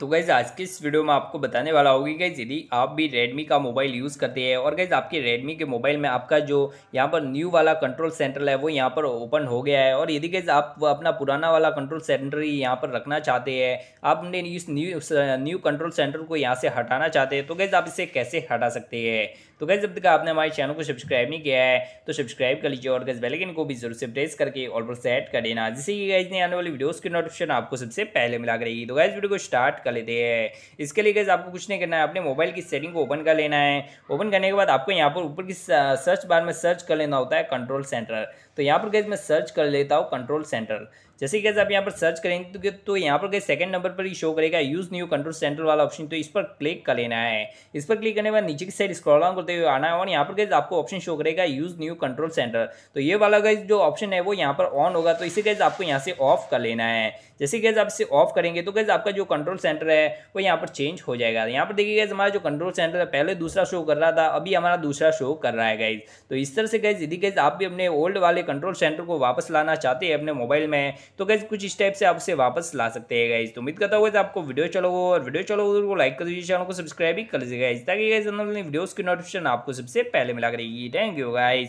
तो गैज़ आज के इस वीडियो में आपको बताने वाला होगी गैज़ यदि आप भी रेडमी का मोबाइल यूज़ करते हैं और गैज़ आपके रेडमी के मोबाइल में आपका जो यहाँ पर न्यू वाला कंट्रोल सेंटर है वो यहाँ पर ओपन हो गया है और यदि गैज़ आप अपना पुराना वाला कंट्रोल सेंटर ही यहाँ पर रखना चाहते हैं आपने इस न्यू न्यू कंट्रोल सेंटर को यहाँ से हटाना चाहते हैं तो गैज़ आप इसे कैसे हटा सकते हैं तो गैज़ जब तक आपने हमारे चैनल को सब्सक्राइब नहीं किया है तो सब्सक्राइब कर लीजिए और गैस बेलकन को भी जरूर से प्रेस करके ऑल पर सेट कर देना जिससे कि गैज़ ने आने वाली वीडियोज़ की नोटिफिकेशन आपको सबसे पहले मिला करेगी तो गैस वीडियो को स्टार्ट कर लेते हैं इसके लिए कैसे आपको कुछ नहीं करना है अपने मोबाइल की सेटिंग को ओपन कर लेना है ओपन करने के बाद आपको यहाँ पर ऊपर की सर्च बार में सर्च कर लेना होता है कंट्रोल सेंटर तो यहाँ पर कैसे मैं सर्च कर लेता हूँ कंट्रोल सेंटर जैसे कैसे आप यहाँ पर सर्च करेंगे तो, तो यहाँ पर कैसे सेकंड नंबर पर ही शो करेगा यूज़ न्यू कंट्रोल सेंटर वाला ऑप्शन तो इस पर क्लिक कर लेना है इस पर क्लिक करने के बाद नीचे की साइड स्क्रॉल डाउन करते हुए आना है और यहाँ पर कैसे आपको ऑप्शन शो करेगा यूज़ न्यू कंट्रोल सेंटर तो ये वाला गैस जो ऑप्शन है वो यहाँ पर ऑन होगा तो इसे कैसे आपको यहाँ से ऑफ कर लेना है जैसे कैसे आप इसे ऑफ करेंगे तो कैसे आपका जो कंट्रोल सेंटर सेंटर है वो यहाँ पर चेंज हो जाएगा यहाँ पर देखिए गाइज हमारा जो कंट्रोल सेंटर है पहले दूसरा शो कर रहा था अभी हमारा दूसरा शो कर रहा है गाइज तो इस तरह से गाइज यदि गाइज आप भी अपने ओल्ड वाले कंट्रोल सेंटर को वापस लाना चाहते हैं अपने मोबाइल में तो गाइज कुछ इस टाइप से आप उसे वापस ला सकते हैं गाइज तो उम्मीद करता हूँ आपको वीडियो अच्छा चलो और वीडियो चलो को लाइक कर दीजिए चैनल को सब्सक्राइब भी कर लीजिए गाइज ताकि गाइज वीडियोज़ की नोटिफिकेशन आपको सबसे पहले मिला करेगी थैंक यू गाइज